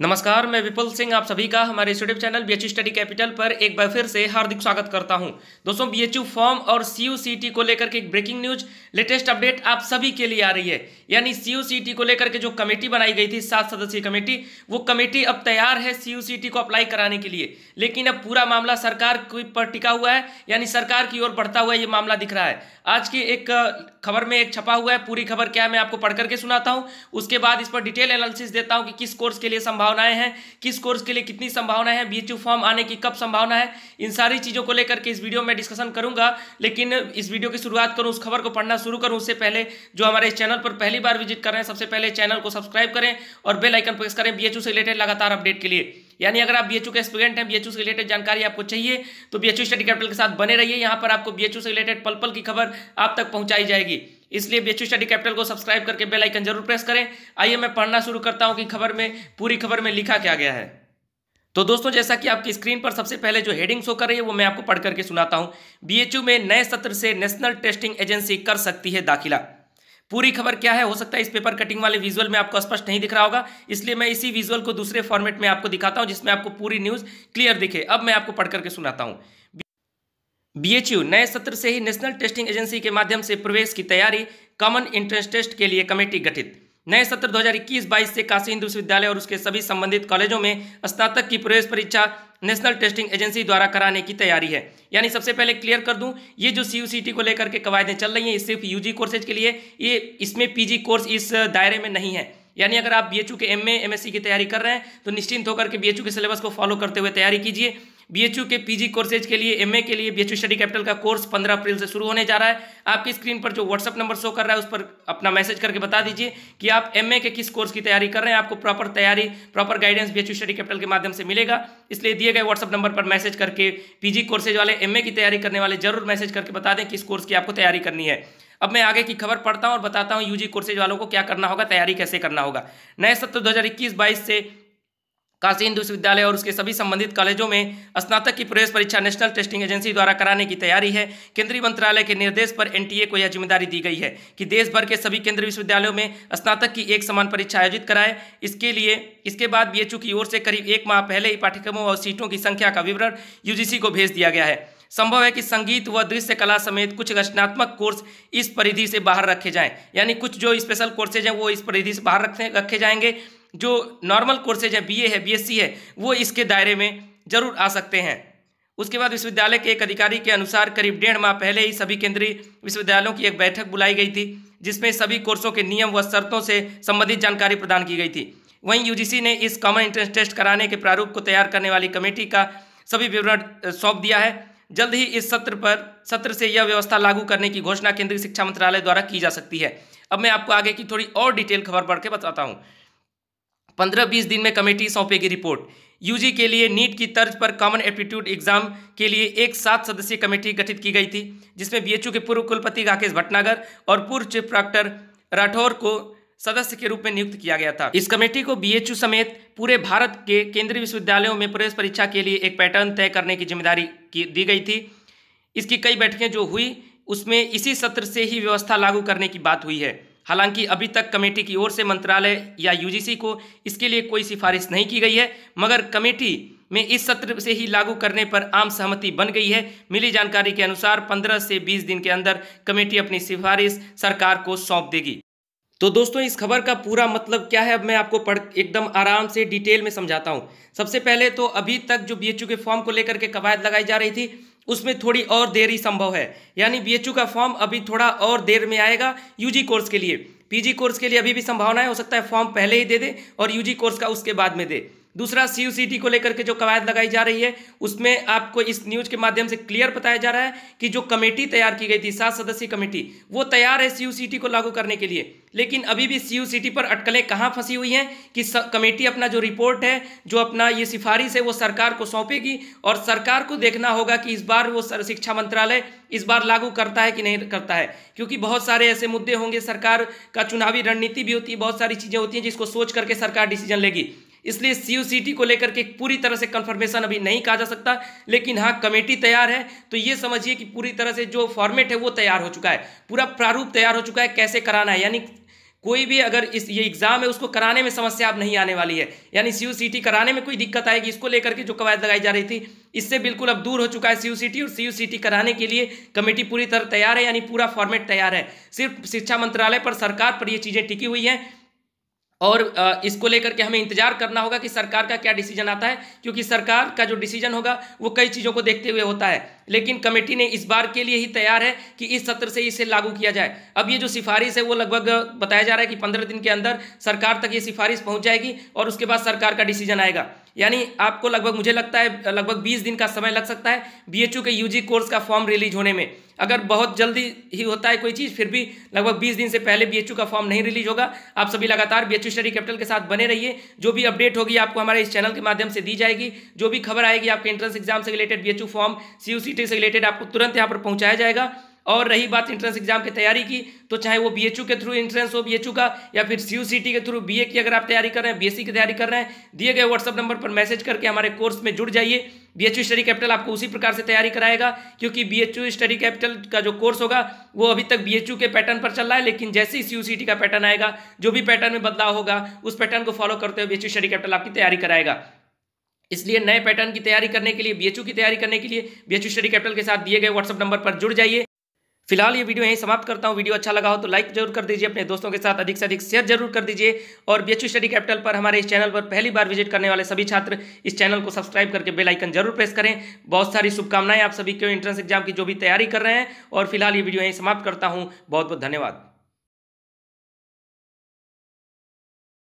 नमस्कार मैं विपुल सिंह आप सभी का हमारे YouTube channel B study capital पर एक बार फिर से हार्दिक स्वागत करता हूं दोस्तों बी फॉर्म और सी को लेकर के एक ब्रेकिंग न्यूज लेटेस्ट अपडेट आप सभी के लिए आ रही है यानी सी को लेकर के जो कमेटी बनाई गई थी सात सदस्यीय कमेटी वो कमेटी अब तैयार है सी को अप्लाई कराने के लिए लेकिन अब पूरा मामला सरकार पर टिका हुआ है यानी सरकार की ओर बढ़ता हुआ ये मामला दिख रहा है आज की एक खबर में एक छपा हुआ है पूरी खबर क्या है मैं आपको पढ़ करके सुनाता हूँ उसके बाद इस पर डिटेल एनालिसिस देता हूँ कि किस कोर्स के लिए संभव संभावनाएं हैं किस कोर्स के लिए कितनी संभावनाएं हैं बीएचयू फॉर्म आने की कब संभावना है इन सारी चीज़ों को लेकर के इस वीडियो में डिस्कशन करूंगा लेकिन इस वीडियो की शुरुआत करूं उस खबर को पढ़ना शुरू करूं उससे पहले जो हमारे इस चैनल पर पहली बार विजिट कर रहे हैं सबसे पहले चैनल को सब्सक्राइब करें और बेल आइकन प्रेस करें बी से रिलेटेड लगातार अपडेट के लिए यानी अगर आप बीएचयू के स्टूडेंट हैं बीएचयू से रिलेटेड जानकारी आपको चाहिए तो बीएचयू स्टडी कैपिटल के साथ बने रहिए यहाँ पर आपको बीएचयू से रिलेटेड पल पल की खबर आप तक पहुँचाई जाएगी इसलिए बी स्टडी कैपिटल को सब्सक्राइब करके बेल आइकन जरूर प्रेस करें आइए मैं पढ़ना शुरू करता हूं कि खबर में पूरी खबर में लिखा क्या गया है तो दोस्तों जैसा कि आपकी स्क्रीन पर सबसे पहले जो हेडिंग शो कर रही है वो मैं आपको पढ़ करके सुनाता हूं बीएचयू में नए सत्र से नेशनल टेस्टिंग एजेंसी कर सकती है दाखिला पूरी खबर क्या है हो सकता है इस पेपर कटिंग वाले विजुअल में आपको स्पष्ट नहीं दिख रहा होगा इसलिए मैं इसी विजुअल को दूसरे फॉर्मेट में आपको दिखाता हूं जिसमें आपको पूरी न्यूज़ क्लियर दिखे अब मैं आपको पढ़ करके सुनाता हूं बीएचयू नए सत्र से ही नेशनल टेस्टिंग एजेंसी के माध्यम से प्रवेश की तैयारी कॉमन इंट्रेंस टेस्ट के लिए कमेटी गठित नए सत्र 2021-22 से काशी हिंदू विश्वविद्यालय और उसके सभी संबंधित कॉलेजों में स्नातक की प्रवेश परीक्षा नेशनल टेस्टिंग एजेंसी द्वारा कराने की तैयारी है यानी सबसे पहले क्लियर कर दूं ये जो सी को लेकर के कवायदें चल रही हैं सिर्फ जी कोर्सेज के लिए ये इसमें जी कोर्स इस दायरे में नहीं है यानी अगर आप बी के एम सी की तैयारी कर रहे हैं तो निश्चिंत होकर के बी के सिलेबस को फॉलो करते हुए तैयारी कीजिए बीएचयू के पीजी कोर्सेज के लिए एमए के लिए बीएचयू स्टडी कैपिटल का कोर्स 15 अप्रैल से शुरू होने जा रहा है आपकी स्क्रीन पर जो व्हाट्सअप नंबर शो कर रहा है उस पर अपना मैसेज करके बता दीजिए कि आप एमए के किस कोर्स की तैयारी कर रहे हैं आपको प्रॉपर तैयारी proper guidance BHU study capital के माध्यम से मिलेगा इसलिए दिए गए व्हाट्सअप नंबर पर मैसेज करके पीजी कोर्सेज वाले एमए की तैयारी करने वाले जरूर मैसेज करके बता दें किस कोर्स की आपको तैयारी करनी है अब मैं आगे की खबर पढ़ता हूं और बताता हूं यूजी कोर्सेज वालों को क्या करना होगा तैयारी कैसे करना होगा नए सत्र 2021-22 से काशी हिंदू विश्वविद्यालय और उसके सभी संबंधित कॉलेजों में स्नातक की प्रवेश परीक्षा नेशनल टेस्टिंग एजेंसी द्वारा कराने की तैयारी है केंद्रीय मंत्रालय के निर्देश पर एनटीए को यह जिम्मेदारी दी गई है कि देश भर के सभी केंद्रीय विश्वविद्यालयों में स्नातक की एक समान परीक्षा आयोजित कराए इसके लिए इसके बाद बी की ओर से करीब एक माह पहले ही पाठ्यक्रमों और सीटों की संख्या का विवरण यूजीसी को भेज दिया गया है संभव है कि संगीत व दृश्य कला समेत कुछ रचनात्मक कोर्स इस परिधि से बाहर रखे जाएं यानी कुछ जो स्पेशल कोर्सेज हैं वो इस परिधि से बाहर रखे जाएंगे जो नॉर्मल कोर्सेज है बीए है बीएससी है वो इसके दायरे में जरूर आ सकते हैं उसके बाद विश्वविद्यालय के एक अधिकारी के अनुसार करीब डेढ़ माह पहले ही सभी केंद्रीय विश्वविद्यालयों की एक बैठक बुलाई गई थी जिसमें सभी कोर्सों के नियम व शर्तों से संबंधित जानकारी प्रदान की गई थी वहीं यूजीसी ने इस कॉमन एंट्रेंस टेस्ट कराने के प्रारूप को तैयार करने वाली कमेटी का सभी विवरण सौंप दिया है जल्द ही इस सत्र पर सत्र से यह व्यवस्था लागू करने की घोषणा केंद्रीय शिक्षा मंत्रालय द्वारा की जा सकती है अब मैं आपको आगे की थोड़ी और डिटेल खबर पढ़ के बताता हूँ पंद्रह बीस दिन में कमेटी सौंपेगी रिपोर्ट यूजी के लिए नीट की तर्ज पर कॉमन एप्टीट्यूड एग्जाम के लिए एक सात सदस्यीय कमेटी गठित की गई थी जिसमें बीएचयू के पूर्व कुलपति राकेश भटनागर और पूर्व चीफ प्रॉक्टर राठौर को सदस्य के रूप में नियुक्त किया गया था इस कमेटी को बीएचयू समेत पूरे भारत के केंद्रीय विश्वविद्यालयों में प्रवेश परीक्षा के लिए एक पैटर्न तय करने की जिम्मेदारी दी गई थी इसकी कई बैठकें जो हुई उसमें इसी सत्र से ही व्यवस्था लागू करने की बात हुई है हालांकि अभी तक कमेटी की ओर से मंत्रालय या यूजीसी को इसके लिए कोई सिफारिश नहीं की गई है मगर कमेटी में इस सत्र से ही लागू करने पर आम सहमति बन गई है मिली जानकारी के अनुसार 15 से 20 दिन के अंदर कमेटी अपनी सिफारिश सरकार को सौंप देगी तो दोस्तों इस खबर का पूरा मतलब क्या है अब मैं आपको पढ़ एकदम आराम से डिटेल में समझाता हूँ सबसे पहले तो अभी तक जो बी के फॉर्म को लेकर के कवायद लगाई जा रही थी उसमें थोड़ी और देर ही संभव है यानी बी का फॉर्म अभी थोड़ा और देर में आएगा यूजी कोर्स के लिए पीजी कोर्स के लिए अभी भी संभावना है हो सकता है फॉर्म पहले ही दे दे और यूजी कोर्स का उसके बाद में दे दूसरा सी यू को लेकर के जो कवायद लगाई जा रही है उसमें आपको इस न्यूज के माध्यम से क्लियर बताया जा रहा है कि जो कमेटी तैयार की गई थी सात सदस्यीय कमेटी वो तैयार है सी यू को लागू करने के लिए लेकिन अभी भी सी यू पर अटकलें कहाँ फंसी हुई हैं कि कमेटी अपना जो रिपोर्ट है जो अपना ये सिफारिश है वो सरकार को सौंपेगी और सरकार को देखना होगा कि इस बार वो शिक्षा मंत्रालय इस बार लागू करता है कि नहीं करता है क्योंकि बहुत सारे ऐसे मुद्दे होंगे सरकार का चुनावी रणनीति भी होती है बहुत सारी चीज़ें होती हैं जिसको सोच करके सरकार डिसीजन लेगी इसलिए सी को लेकर के पूरी तरह से कंफर्मेशन अभी नहीं कहा जा सकता लेकिन हाँ कमेटी तैयार है तो ये समझिए कि पूरी तरह से जो फॉर्मेट है वो तैयार हो चुका है पूरा प्रारूप तैयार हो चुका है कैसे कराना है यानी कोई भी अगर इस ये एग्ज़ाम है उसको कराने में समस्या अब नहीं आने वाली है यानी सी कराने में कोई दिक्कत आएगी इसको लेकर के जो कवायद लगाई जा रही थी इससे बिल्कुल अब दूर हो चुका है सी और सी कराने के लिए कमेटी पूरी तरह तैयार है यानी पूरा फॉर्मेट तैयार है सिर्फ शिक्षा मंत्रालय पर सरकार पर ये चीज़ें टिकी हुई हैं और इसको लेकर के हमें इंतजार करना होगा कि सरकार का क्या डिसीजन आता है क्योंकि सरकार का जो डिसीजन होगा वो कई चीज़ों को देखते हुए होता है लेकिन कमेटी ने इस बार के लिए ही तैयार है कि इस सत्र से इसे लागू किया जाए अब ये जो सिफारिश है वो लगभग बताया जा रहा है कि पंद्रह दिन के अंदर सरकार तक ये सिफारिश पहुँच जाएगी और उसके बाद सरकार का डिसीजन आएगा यानी आपको लगभग मुझे लगता है लगभग बीस दिन का समय लग सकता है बी के यूजी कोर्स का फॉर्म रिलीज होने में अगर बहुत जल्दी ही होता है कोई चीज़ फिर भी लगभग 20 दिन से पहले बी का फॉर्म नहीं रिलीज होगा आप सभी लगातार बी स्टडी कैपिटल के साथ बने रहिए जो भी अपडेट होगी आपको हमारे इस चैनल के माध्यम से दी जाएगी जो भी खबर आएगी आपके एंट्रेंस एग्जाम से रिलेटेड बी फॉर्म सी से रिलेटेड आपको तुरंत यहाँ पर पहुँचाया जाएगा और रही बात इंट्रेंस एग्जाम की तैयारी की तो चाहे वो बी के थ्रू इंट्रेंस हो बी का या फिर सी के थ्रू बी की अगर आप तैयारी कर रहे हैं बी की तैयारी कर रहे हैं दिए गए व्हाट्सअप नंबर पर मैसेज करके हमारे कोर्स में जुड़ जाइए बी एच स्टडी कैपिटल आपको उसी प्रकार से तैयारी कराएगा क्योंकि बी एच स्टडी कैपिटल का जो कोर्स होगा वो अभी तक बी एच के पैटर्न पर चल रहा है लेकिन जैसे ही सी यू का पैटर्न आएगा जो भी पैटर्न में बदलाव होगा उस पैटर्न को फॉलो करते हुए बी एच स्टडी कैपिटल आपकी तैयारी कराएगा इसलिए नए पैटर्न की तैयारी करने के लिए बी की तैयारी करने के लिए बी स्टडी कैपिटल के साथ दिए गए व्हाट्सअप नंबर पर जुड़ जाइए फिलहाल ये वीडियो यहीं समाप्त करता हूँ वीडियो अच्छा लगा हो तो लाइक जरूर कर दीजिए अपने दोस्तों के साथ अधिक से अधिक शेयर जरूर कर दीजिए और बी स्टडी कैपिटल पर हमारे इस चैनल पर पहली बार विजिट करने वाले सभी छात्र इस चैनल को सब्सक्राइब करके बेल आइकन जरूर प्रेस करें बहुत सारी शुभकामनाएं आप सभी के एंट्रेंस एग्जाम की जो भी तैयारी कर रहे हैं और फिलहाल ये वीडियो यहीं समाप्त करता हूँ बहुत बहुत धन्यवाद